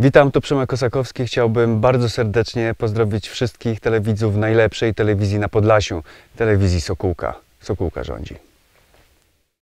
Witam, tu Przemek Kosakowski. Chciałbym bardzo serdecznie pozdrowić wszystkich telewidzów najlepszej telewizji na Podlasiu, telewizji Sokółka. Sokółka rządzi.